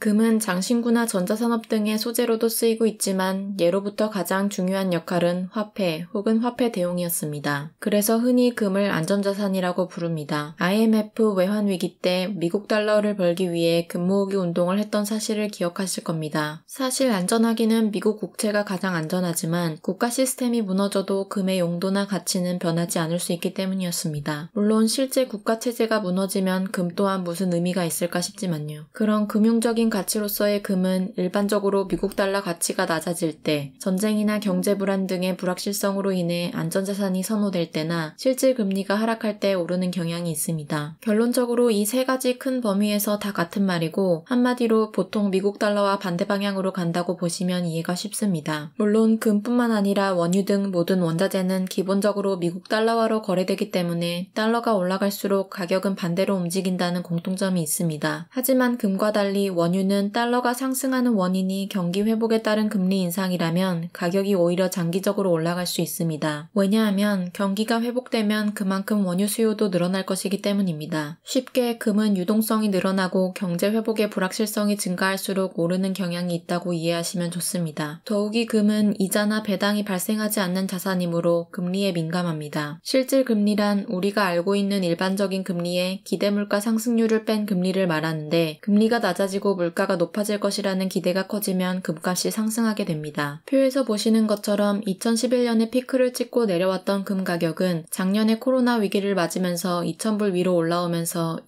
금은 장신구나 전자산업 등의 소재로도 쓰이고 있지만 예로부터 가장 중요한 역할은 화폐 혹은 화폐 대용이었습니다. 그래서 흔히 금을 안전자산이라고 부릅니다. IMF 외환위기 때 미국 달러를 벌기 위해 금 모으기 운동을 했던 사실을 기억하실 겁니다. 사실 안전하기는 미국 국채가 가장 안전하지만 국가 시스템이 무너져도 금의 용도나 가치는 변하지 않을 수 있기 때문이었습니다. 물론 실제 국가 체제가 무너지면 금 또한 무슨 의미가 있을까 싶지만요. 그런 금융적인 외국인 가치로서의 금은 일반적으로 미국 달러 가치가 낮아질 때, 전쟁이나 경제 불안 등의 불확실성으로 인해 안전자산이 선호될 때나 실질 금리가 하락할 때 오르는 경향이 있습니다. 결론적으로 이 세 가지 큰 범위에서 다 같은 말이고 한마디로 보통 미국 달러와 반대 방향으로 간다고 보시면 이해가 쉽습니다. 물론 금뿐만 아니라 원유 등 모든 원자재는 기본적으로 미국 달러화로 거래되기 때문에 달러가 올라갈수록 가격은 반대로 움직인다는 공통점이 있습니다. 하지만 금과 달리 원유 원유는 달러가 상승하는 원인이 경기 회복에 따른 금리 인상이라면 가격이 오히려 장기적으로 올라갈 수 있습니다. 왜냐하면 경기가 회복되면 그만큼 원유 수요도 늘어날 것이기 때문입니다. 쉽게 금은 유동성이 늘어나고 경제 회복의 불확실성이 증가할수록 오르는 경향이 있다고 이해하시면 좋습니다. 더욱이 금은 이자나 배당이 발생하지 않는 자산이므로 금리에 민감합니다. 실질 금리란 우리가 알고 있는 일반적인 금리에 기대 물가 상승률을 뺀 금리를 말하는데 금리가 낮아지고 물가 물가가 높아질 것이라는 기대가 커지면 금값이 상승하게 됩니다. 표에서 보시는 것처럼 2011년에 피크를 찍고 내려왔던 금 가격은 작년에 코로나 위기를 맞으면서 2,000불 위로 올라오면서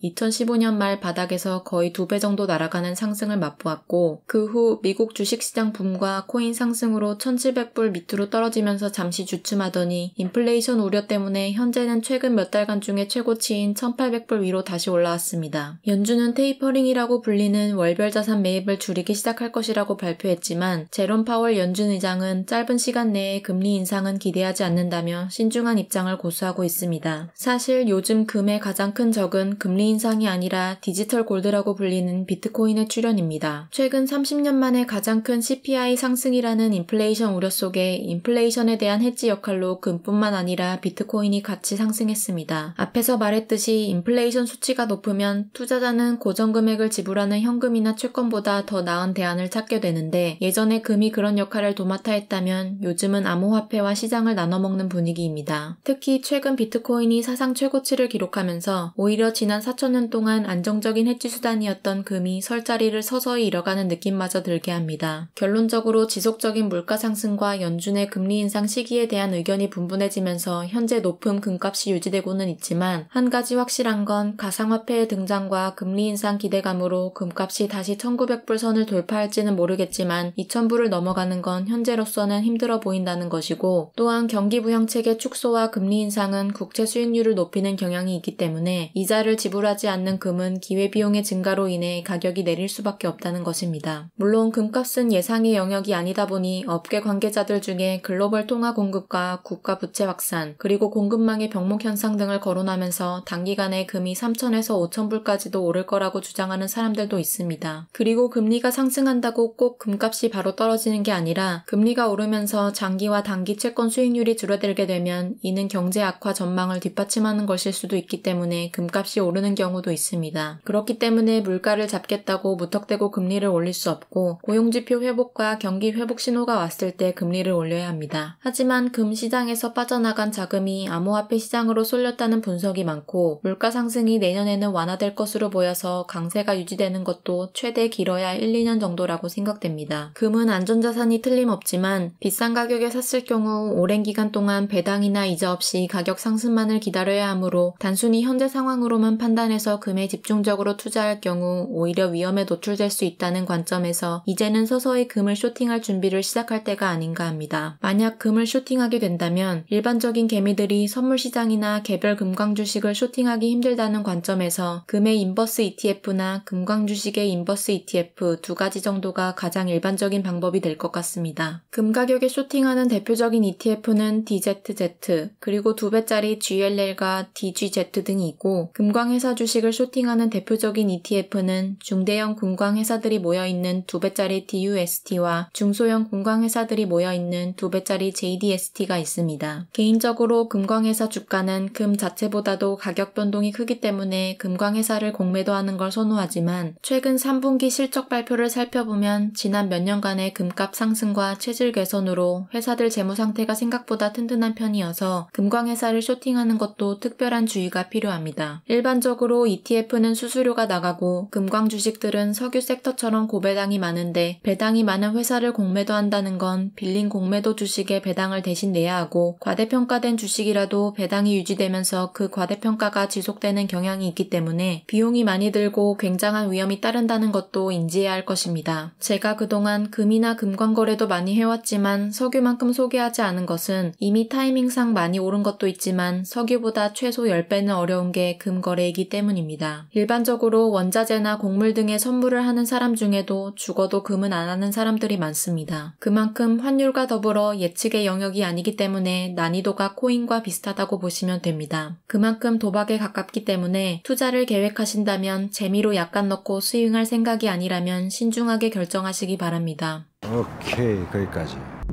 2015년 말 바닥에서 거의 두 배 정도 날아가는 상승을 맛보았고 그 후 미국 주식시장 붐과 코인 상승으로 1,700불 밑으로 떨어지면서 잠시 주춤하더니 인플레이션 우려 때문에 현재는 최근 몇 달간 중에 최고치인 1,800불 위로 다시 올라왔습니다. 연준은 테이퍼링이라고 불리는 월별 개별자산 매입을 줄이기 시작할 것이라고 발표했지만 제롬 파월 연준 의장은 짧은 시간 내에 금리 인상은 기대하지 않는다며 신중한 입장을 고수하고 있습니다. 사실 요즘 금의 가장 큰 적은 금리 인상이 아니라 디지털 골드라고 불리는 비트코인의 출현입니다. 최근 30년 만에 가장 큰 CPI 상승이라는 인플레이션 우려 속에 인플레이션에 대한 해지 역할로 금뿐만 아니라 비트코인이 같이 상승했습니다. 앞에서 말했듯이 인플레이션 수치가 높으면 투자자는 고정 금액을 지불하는 현금이나 채권보다 더 나은 대안을 찾게 되는데 예전에 금이 그런 역할을 도맡아 했다면 요즘은 암호화폐와 시장을 나눠먹는 분위기입니다. 특히 최근 비트코인이 사상 최고치를 기록하면서 오히려 지난 4천년 동안 안정적인 해지 수단이었던 금이 설 자리를 서서히 잃어가는 느낌마저 들게 합니다. 결론적으로 지속적인 물가 상승과 연준의 금리 인상 시기에 대한 의견이 분분해지면서 현재 높은 금값이 유지되고는 있지만 한 가지 확실한 건 가상화폐의 등장과 금리 인상 기대감으로 금값이 다시 다시 1900불 선을 돌파할지는 모르겠지만 2000불을 넘어가는 건 현재로서는 힘들어 보인다는 것이고 또한 경기 부양책의 축소와 금리 인상은 국채 수익률을 높이는 경향이 있기 때문에 이자를 지불하지 않는 금은 기회비용의 증가로 인해 가격이 내릴 수밖에 없다는 것입니다. 물론 금값은 예상의 영역이 아니다 보니 업계 관계자들 중에 글로벌 통화 공급과 국가 부채 확산 그리고 공급망의 병목 현상 등을 거론하면서 단기간에 금이 3 0 0 0에서5 0 0 0불까지도 오를 거라고 주장하는 사람들도 있습니다. 그리고 금리가 상승한다고 꼭 금값이 바로 떨어지는 게 아니라 금리가 오르면서 장기와 단기 채권 수익률이 줄어들게 되면 이는 경제 악화 전망을 뒷받침하는 것일 수도 있기 때문에 금값이 오르는 경우도 있습니다. 그렇기 때문에 물가를 잡겠다고 무턱대고 금리를 올릴 수 없고 고용지표 회복과 경기 회복 신호가 왔을 때 금리를 올려야 합니다. 하지만 금 시장에서 빠져나간 자금이 암호화폐 시장으로 쏠렸다는 분석이 많고 물가 상승이 내년에는 완화될 것으로 보여서 강세가 유지되는 것도 최대 길어야 1, 2년 정도라고 생각됩니다. 금은 안전자산이 틀림없지만 비싼 가격에 샀을 경우 오랜 기간 동안 배당이나 이자 없이 가격 상승만을 기다려야 하므로 단순히 현재 상황으로만 판단해서 금에 집중적으로 투자할 경우 오히려 위험에 노출될 수 있다는 관점에서 이제는 서서히 금을 쇼팅할 준비를 시작할 때가 아닌가 합니다. 만약 금을 쇼팅하게 된다면 일반적인 개미들이 선물 시장이나 개별 금광 주식을 쇼팅하기 힘들다는 관점에서 금의 인버스 ETF나 금광 주식의 인버스 버스 ETF 두 가지 정도가 가장 일반적인 방법이 될 것 같습니다. 금 가격에 쇼팅하는 대표적인 ETF는 DZZ 그리고 두 배짜리 GLL과 DGZ 등이 있고 금광회사 주식을 쇼팅하는 대표적인 ETF는 중대형 금광회사들이 모여있는 두 배짜리 DUST와 중소형 금광회사들이 모여있는 두 배짜리 JDST가 있습니다. 개인적으로 금광회사 주가는 금 자체보다도 가격 변동이 크기 때문에 금광회사를 공매도하는 걸 선호하지만 최근 3 3분기 실적 발표를 살펴보면 지난 몇 년간의 금값 상승과 체질 개선으로 회사들 재무 상태가 생각보다 튼튼한 편이어서 금광회사를 쇼팅하는 것도 특별한 주의가 필요합니다. 일반적으로 ETF는 수수료가 나가고 금광 주식들은 석유 섹터처럼 고배당이 많은데 배당이 많은 회사를 공매도 한다는 건 빌린 공매도 주식의 배당을 대신 내야 하고 과대평가된 주식이라도 배당이 유지되면서 그 과대평가가 지속되는 경향이 있기 때문에 비용이 많이 들고 굉장한 위험이 따른다는 있다는 것도 인지해야 할 것입니다. 제가 그동안 금이나 금관 거래도 많이 해왔지만 석유만큼 소개하지 않은 것은 이미 타이밍상 많이 오른 것도 있지만 석유보다 최소 10배는 어려운 게 금거래이기 때문입니다. 일반적으로 원자재나 곡물 등의 선물을 하는 사람 중에도 죽어도 금은 안 하는 사람들이 많습니다. 그만큼 환율과 더불어 예측의 영역이 아니기 때문에 난이도가 코인과 비슷하다고 보시면 됩니다. 그만큼 도박에 가깝기 때문에 투자를 계획하신다면 재미로 약간 넣고 수윙할 생각 생각이 아니라면 신중하게 결정하시기 바랍니다. 오케이, 거기까지.